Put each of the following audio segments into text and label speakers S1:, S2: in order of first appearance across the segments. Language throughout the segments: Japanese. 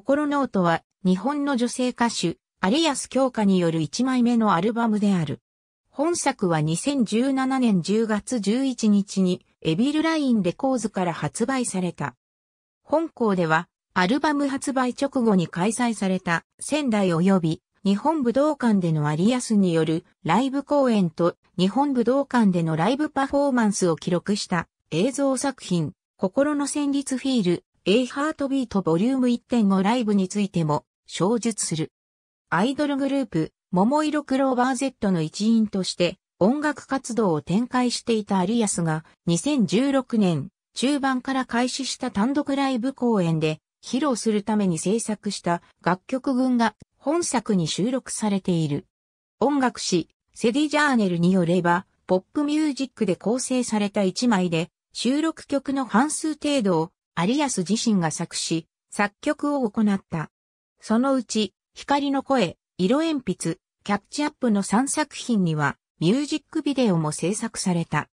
S1: 心ノートは日本の女性歌手、有安京香による1枚目のアルバムである。本作は2017年10月11日にエビルラインレコーズから発売された。本校ではアルバム発売直後に開催された仙台及び日本武道館での有安によるライブ公演と日本武道館でのライブパフォーマンスを記録した映像作品心の旋律フィールエイハートビートボリューム1.5ライブについても、詳述する。アイドルグループ、桃色クローバー Z の一員として、音楽活動を展開していたアリアスが、2016年、中盤から開始した単独ライブ公演で、披露するために制作した楽曲群が本作に収録されている。音楽誌、セディジャーネルによれば、ポップミュージックで構成された一枚で、収録曲の半数程度を有安自身が作詞、作曲を行った。そのうち、光の声、色鉛筆、キャッチアップの3作品には、ミュージックビデオも制作された。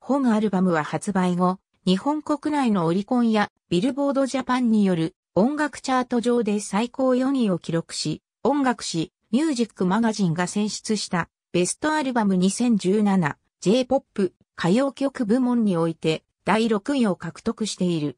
S1: 本アルバムは発売後、日本国内のオリコンやビルボードジャパンによる音楽チャート上で最高4位を記録し、音楽誌ミュージックマガジンが選出したベストアルバム 2017J-POP 歌謡曲部門において第6位を獲得している。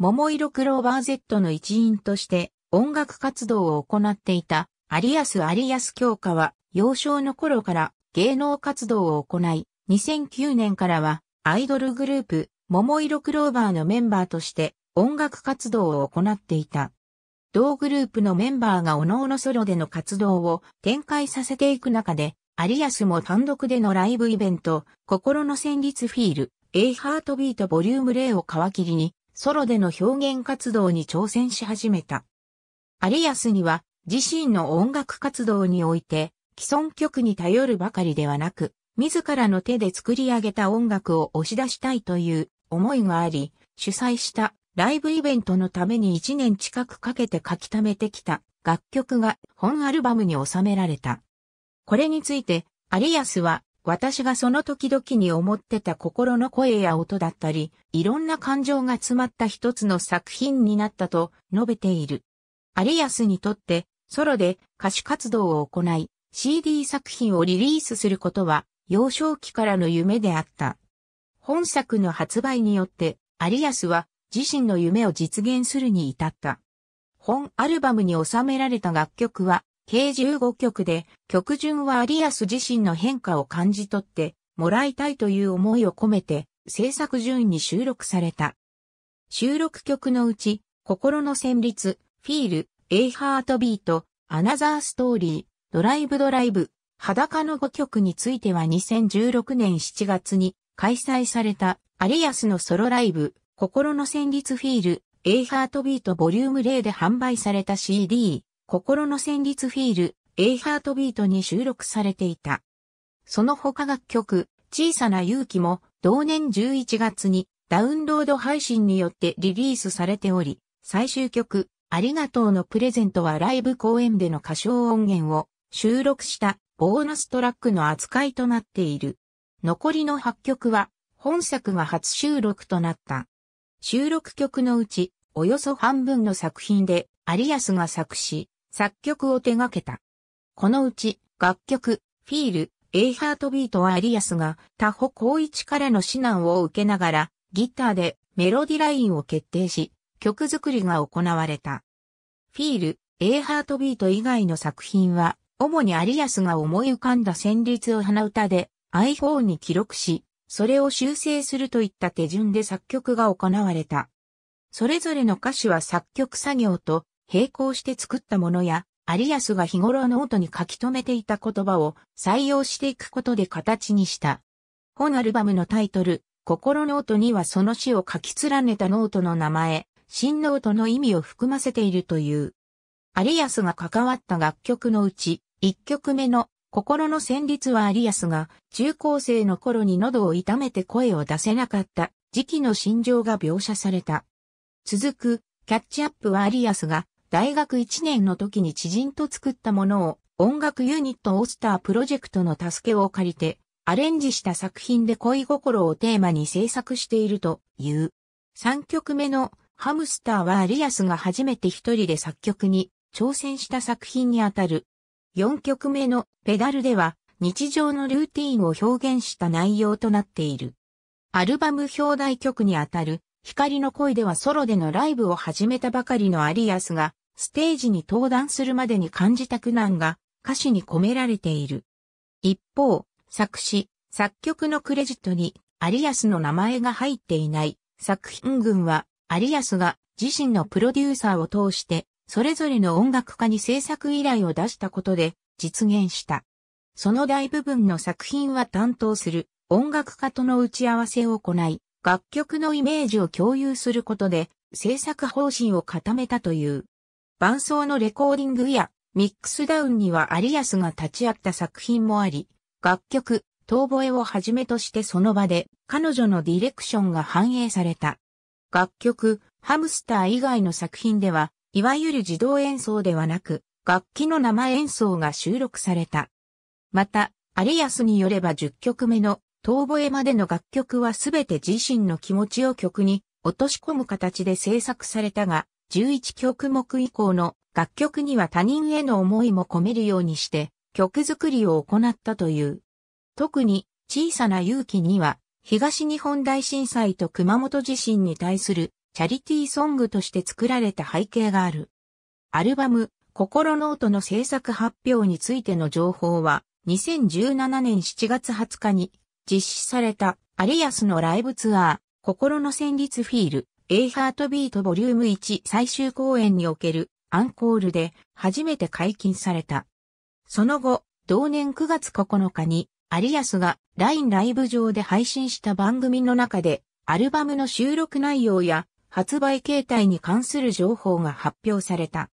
S1: 桃色クローバー Z の一員として音楽活動を行っていた有安有安教科は幼少の頃から芸能活動を行い、2009年からはアイドルグループ桃色クローバーのメンバーとして音楽活動を行っていた。同グループのメンバーが各々ソロでの活動を展開させていく中で、有安も単独でのライブイベント、心の旋律フィール、A ハートビートボリューム0を皮切りに、ソロでの表現活動に挑戦し始めた。有安には自身の音楽活動において既存曲に頼るばかりではなく、自らの手で作り上げた音楽を押し出したいという思いがあり、主催したライブイベントのために1年近くかけて書き溜めてきた楽曲が本アルバムに収められた。これについて、有安は私がその時々に思ってた心の声や音だったり、いろんな感情が詰まった一つの作品になったと述べている。有安にとって、ソロで歌手活動を行い、CD 作品をリリースすることは、幼少期からの夢であった。本作の発売によって、有安は自身の夢を実現するに至った。本アルバムに収められた楽曲は、計15曲で、曲順はアリアス自身の変化を感じ取って、もらいたいという思いを込めて、制作順に収録された。収録曲のうち、心の旋律、フィール、エイハートビート、アナザーストーリー、ドライブドライブ、裸の5曲については2016年7月に開催されたアリアスのソロライブ、心の旋律フィール、エイハートビートボリューム0で販売された CD、心の旋律フィール、エイハートビートに収録されていた。その他楽曲、小さな勇気も同年11月にダウンロード配信によってリリースされており、最終曲、ありがとうのプレゼントはライブ公演での歌唱音源を収録したボーナストラックの扱いとなっている。残りの8曲は本作が初収録となった。収録曲のうちおよそ半分の作品でアリアスが作詞、作曲を手掛けた。このうち、楽曲、フィール、エイハートビートはアリアスが他保光一からの指南を受けながら、ギターでメロディラインを決定し、曲作りが行われた。フィール、エイハートビート以外の作品は、主にアリアスが思い浮かんだ旋律を鼻歌で iPhone に記録し、それを修正するといった手順で作曲が行われた。それぞれの歌手は作曲作業と並行して作ったものや、アリアスが日頃ノートに書き留めていた言葉を採用していくことで形にした。本アルバムのタイトル、心ノートにはその詩を書き連ねたノートの名前、新ノートの意味を含ませているという。アリアスが関わった楽曲のうち、一曲目の心の旋律はアリアスが中高生の頃に喉を痛めて声を出せなかった時期の心情が描写された。続く、キャッチアップはアリアスが大学1年の時に知人と作ったものを音楽ユニットオスタープロジェクトの助けを借りてアレンジした作品で恋心をテーマに制作しているという。3曲目のハムスターはリアスが初めて一人で作曲に挑戦した作品にあたる。4曲目のペダルでは日常のルーティンを表現した内容となっている。アルバム表題曲にあたる光の恋ではソロでのライブを始めたばかりのアリアスが、ステージに登壇するまでに感じた苦難が歌詞に込められている。一方、作詞、作曲のクレジットにアリアスの名前が入っていない作品群は、アリアスが自身のプロデューサーを通して、それぞれの音楽家に制作依頼を出したことで実現した。その大部分の作品は担当する音楽家との打ち合わせを行い、楽曲のイメージを共有することで制作方針を固めたという。伴奏のレコーディングやミックスダウンにはアリアスが立ち会った作品もあり、楽曲、遠吠えをはじめとしてその場で彼女のディレクションが反映された。楽曲、ハムスター以外の作品では、いわゆる自動演奏ではなく、楽器の生演奏が収録された。また、アリアスによれば10曲目の遠吠えまでの楽曲はすべて自身の気持ちを曲に落とし込む形で制作されたが、11曲目以降の楽曲には他人への思いも込めるようにして曲作りを行ったという。特に小さな勇気には東日本大震災と熊本地震に対するチャリティーソングとして作られた背景がある。アルバム、心ノートの制作発表についての情報は、2017年7月20日に実施されたアリアスのライブツアー、心の旋律フィール、A ハートビートボリューム1最終公演におけるアンコールで初めて解禁された。その後、同年9月9日にアリアスが LINE ライブ上で配信した番組の中でアルバムの収録内容や発売形態に関する情報が発表された。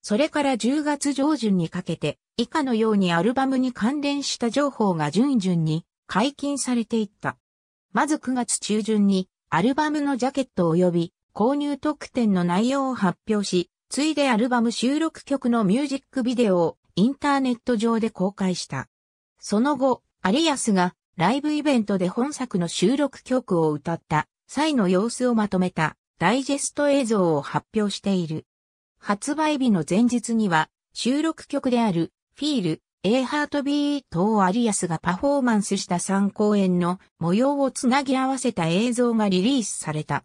S1: それから10月上旬にかけて以下のようにアルバムに関連した情報が順々に解禁されていった。まず9月中旬にアルバムのジャケット及び購入特典の内容を発表し、ついでアルバム収録曲のミュージックビデオをインターネット上で公開した。その後、アリアスがライブイベントで本作の収録曲を歌った際の様子をまとめたダイジェスト映像を発表している。発売日の前日には収録曲であるフィール A ハートビートをアリアスがパフォーマンスした3公演の模様をつなぎ合わせた映像がリリースされた。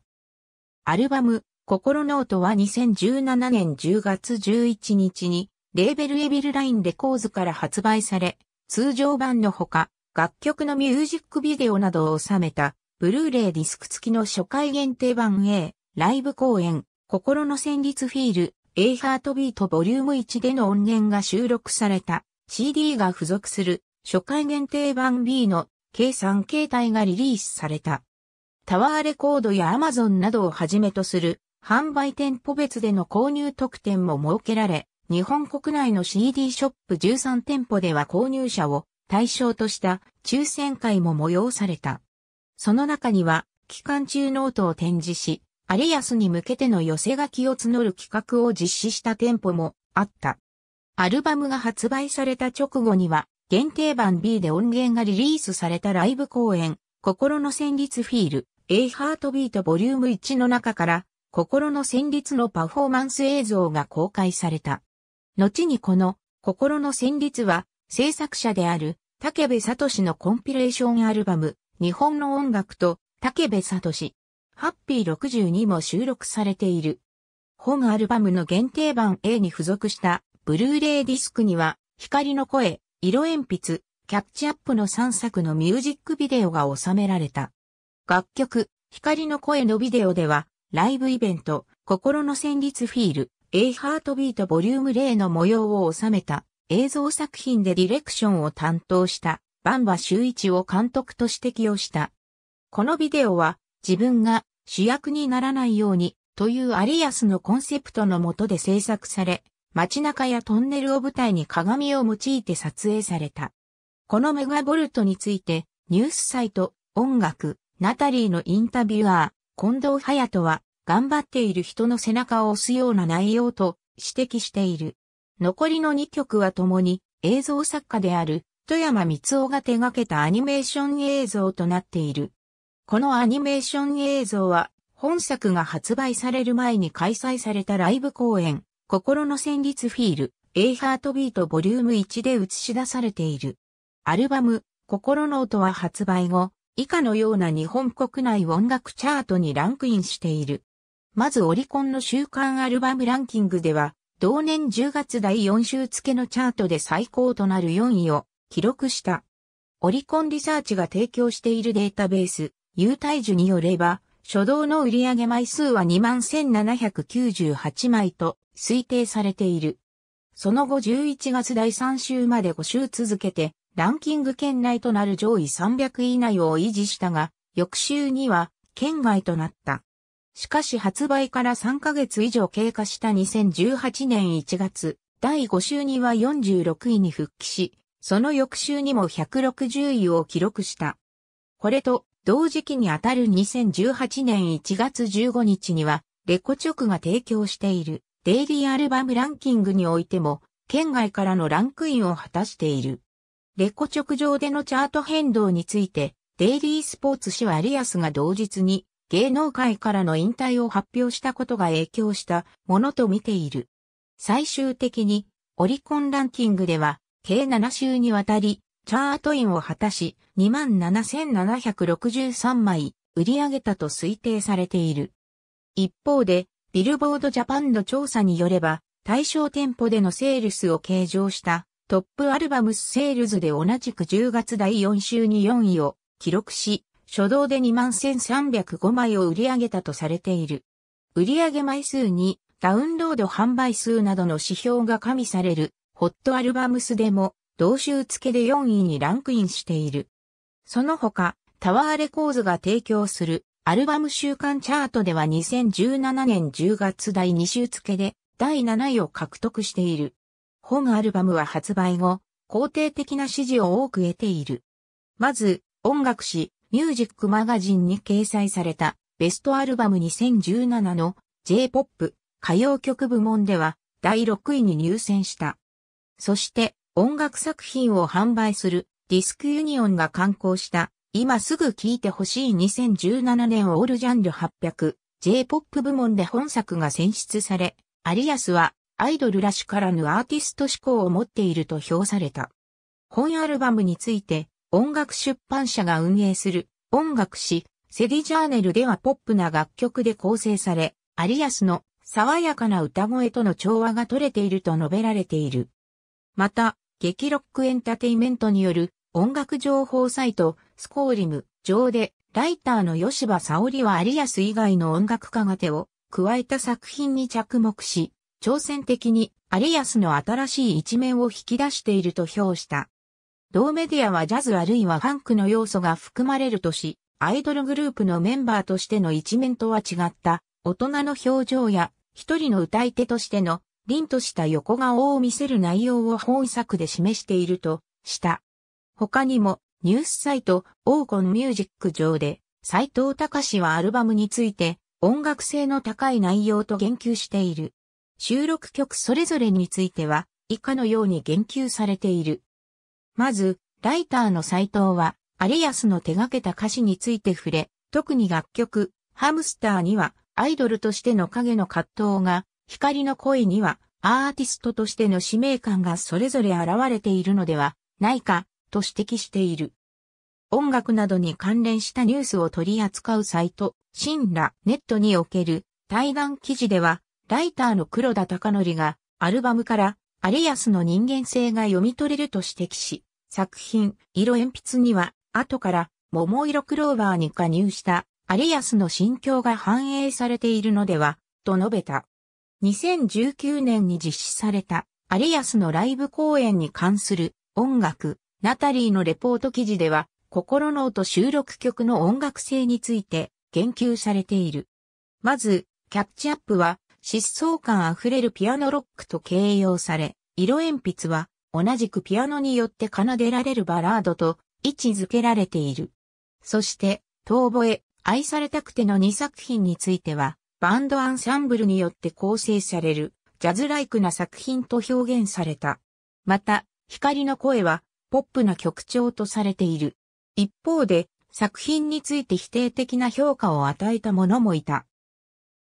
S1: アルバム、心ノートは2017年10月11日に、レーベルエビルラインレコーズから発売され、通常版のほか、楽曲のミュージックビデオなどを収めた、ブルーレイディスク付きの初回限定版 A、ライブ公演、心の旋律フィール、A ハートビートボリューム1での音源が収録された。CD が付属する初回限定版 B の計算形態がリリースされた。タワーレコードや Amazon などをはじめとする販売店舗別での購入特典も設けられ、日本国内の CD ショップ13店舗では購入者を対象とした抽選会も催された。その中には、期間中ノートを展示し、アリアスに向けての寄せ書きを募る企画を実施した店舗もあった。アルバムが発売された直後には、限定版 B で音源がリリースされたライブ公演、心の旋律フィール、A ハート t b e ボリューム1の中から、心の旋律のパフォーマンス映像が公開された。後にこの、心の旋律は、制作者である、竹部聡のコンピレーションアルバム、日本の音楽と、竹部聡、ハッピー62も収録されている。本アルバムの限定版 A に付属したブルーレイディスクには、光の声、色鉛筆、キャッチアップの3作のミュージックビデオが収められた。楽曲、光の声のビデオでは、ライブイベント、心の旋律フィール、A ハートビートボリューム0の模様を収めた映像作品でディレクションを担当したバンバ周一を監督と指摘をした。このビデオは自分が主役にならないようにというアリアスのコンセプトのもとで制作され、街中やトンネルを舞台に鏡を用いて撮影された。このメガボルトについて、ニュースサイト、音楽、ナタリーのインタビュアー、近藤隼人は、頑張っている人の背中を押すような内容と指摘している。残りの2曲は共に映像作家である富山光雄が手掛けたアニメーション映像となっている。このアニメーション映像は本作が発売される前に開催されたライブ公演心の旋律フィール、A ハートビートボリューム1で映し出されている。アルバム、心の音は発売後、以下のような日本国内音楽チャートにランクインしている。まずオリコンの週間アルバムランキングでは、同年10月第4週付のチャートで最高となる4位を記録した。オリコンリサーチが提供しているデータベース、有体樹によれば、初動の売上枚数は21,798枚と推定されている。その後11月第3週まで5週続けて、ランキング圏内となる上位300位以内を維持したが、翌週には圏外となった。しかし発売から3ヶ月以上経過した2018年1月、第5週には46位に復帰し、その翌週にも160位を記録した。これと同時期にあたる2018年1月15日には、レコチョクが提供しているデイリーアルバムランキングにおいても、県外からのランクインを果たしている。レコチョク上でのチャート変動について、デイリースポーツ紙はリアスが同日に芸能界からの引退を発表したことが影響したものと見ている。最終的にオリコンランキングでは計7週にわたりチャートインを果たし、27,763枚売り上げたと推定されている。一方で、ビルボードジャパンの調査によれば、対象店舗でのセールスを計上したトップアルバムセールズで同じく10月第4週に4位を記録し、初動で21,305枚を売り上げたとされている。売上枚数にダウンロード販売数などの指標が加味されるホットアルバムスでも同州付けで4位にランクインしている。その他、タワーレコーズが提供するアルバム週間チャートでは2017年10月第2週付けで第7位を獲得している。本アルバムは発売後、肯定的な支持を多く得ている。まず、音楽誌、ミュージックマガジンに掲載されたベストアルバム2017の J-POP 歌謡曲部門では第6位に入選した。そして音楽作品を販売するディスクユニオンが刊行した今すぐ聴いてほしい2017年オールジャンル 800J-POP 部門で本作が選出され、アリアスはアイドルらしからぬアーティスト志向を持っていると評された。本アルバムについて音楽出版社が運営する音楽誌セディジャーネルではポップな楽曲で構成され、アリアスの爽やかな歌声との調和が取れていると述べられている。また、激ロックエンタテイメントによる音楽情報サイト、スコーリム上で、ライターの吉羽沙織は有安以外の音楽家が手を加えた作品に着目し、挑戦的に有安の新しい一面を引き出していると評した。同メディアはジャズあるいはファンクの要素が含まれるとし、アイドルグループのメンバーとしての一面とは違った、大人の表情や一人の歌い手としての凛とした横顔を見せる内容を本作で示していると、した。他にも、ニュースサイト、オーコンミュージック上で、斎藤隆はアルバムについて、音楽性の高い内容と言及している。収録曲それぞれについては、以下のように言及されている。まず、ライターの斎藤は、アリアスの手掛けた歌詞について触れ、特に楽曲、ハムスターには、アイドルとしての影の葛藤が光の声には、アーティストとしての使命感がそれぞれ現れているのではないかと指摘している。音楽などに関連したニュースを取り扱うサイト、ンラネットにおける対談記事では、ライターの黒田隆則がアルバムからアリアスの人間性が読み取れると指摘し、作品、色鉛筆には、後から桃色クローバーに加入したアリアスの心境が反映されているのでは、と述べた。2019年に実施されたアリアスのライブ公演に関する音楽、ナタリーのレポート記事では、心の音収録曲の音楽性について言及されている。まず、キャッチアップは、疾走感あふれるピアノロックと形容され、色鉛筆は同じくピアノによって奏でられるバラードと位置づけられている。そして、遠吠え、愛されたくての2作品については、バンドアンサンブルによって構成される、ジャズライクな作品と表現された。また、光の声は、ポップな曲調とされている。一方で、作品について否定的な評価を与えた者もいた。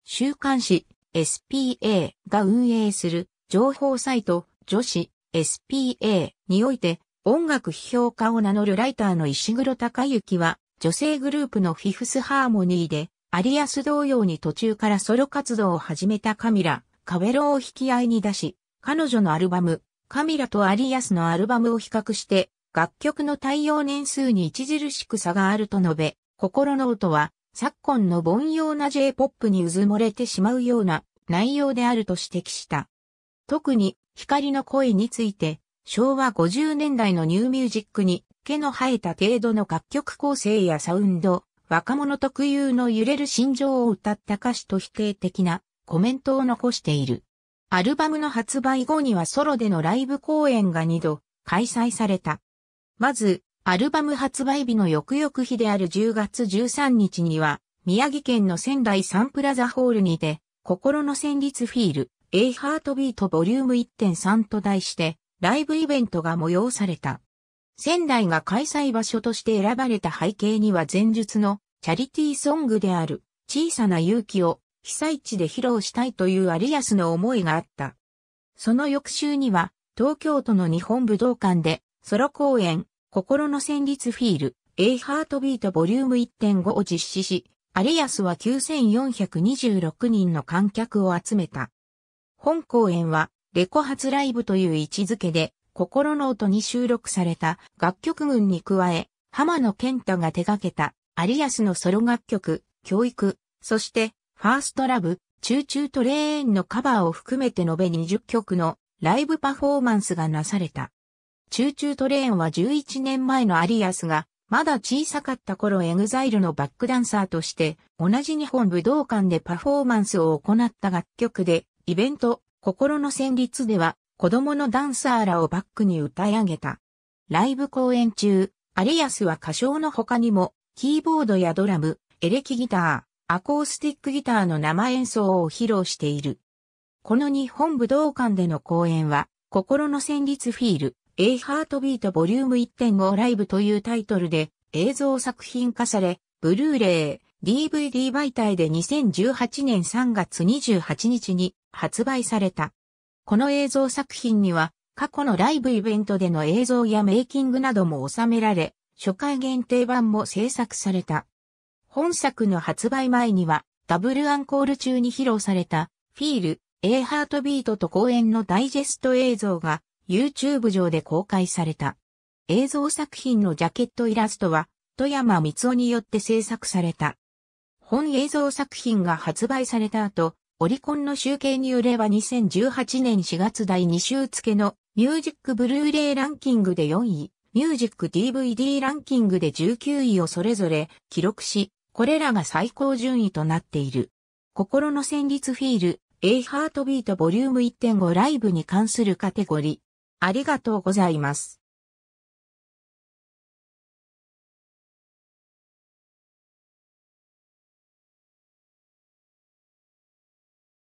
S1: 週刊誌 SPA が運営する情報サイト女子 SPA において音楽批評家を名乗るライターの石黒隆之は女性グループのフィフスハーモニーでアリアス同様に途中からソロ活動を始めたカミラ、カベロを引き合いに出し、彼女のアルバム、カミラとアリアスのアルバムを比較して、楽曲の対応年数に著しく差があると述べ、心の音は、昨今の凡庸な J-POP にうず漏れてしまうような内容であると指摘した。特に、光の声について、昭和50年代のニューミュージックに毛の生えた程度の楽曲構成やサウンド、若者特有の揺れる心情を歌った歌詞と否定的なコメントを残している。アルバムの発売後にはソロでのライブ公演が2度開催された。まず、アルバム発売日の翌々日である10月13日には、宮城県の仙台サンプラザホールにて、心の旋律フィール、A ハートビートボリューム1.3と題して、ライブイベントが催された。仙台が開催場所として選ばれた背景には前述のチャリティーソングである小さな勇気を被災地で披露したいという有安の思いがあった。その翌週には東京都の日本武道館でソロ公演心の旋律フィール A ハートビートボリューム1.5を実施し、有安は9426人の観客を集めた。本公演はレコ発ライブという位置づけで心の音に収録された楽曲群に加え、浜野健太が手掛けたアリアスのソロ楽曲、教育、そしてファーストラブ、チューチュートレーンのカバーを含めて延べ20曲のライブパフォーマンスがなされた。チューチュートレーンは11年前のアリアスがまだ小さかった頃エグザイルのバックダンサーとして同じ日本武道館でパフォーマンスを行った楽曲でイベント心の旋律では子供のダンサーらをバックに歌い上げた。ライブ公演中、アリアスは歌唱の他にも、キーボードやドラム、エレキギター、アコースティックギターの生演奏を披露している。この日本武道館での公演は、心の旋律フィール、A ハートビートボリューム1.5ライブというタイトルで映像作品化され、ブルーレイ、DVD 媒体で2018年3月28日に発売された。この映像作品には、過去のライブイベントでの映像やメイキングなども収められ、初回限定版も制作された。本作の発売前には、ダブルアンコール中に披露された、フィール、A ハートビートと公演のダイジェスト映像が、YouTube 上で公開された。映像作品のジャケットイラストは、富山光夫によって制作された。本映像作品が発売された後、オリコンの集計によれば2018年4月第2週付のミュージックブルーレイランキングで4位、ミュージック DVD ランキングで19位をそれぞれ記録し、これらが最高順位となっている。心の旋律フィール、A ハートビートボリューム1.5ライブに関するカテゴリー。ありがとうございます。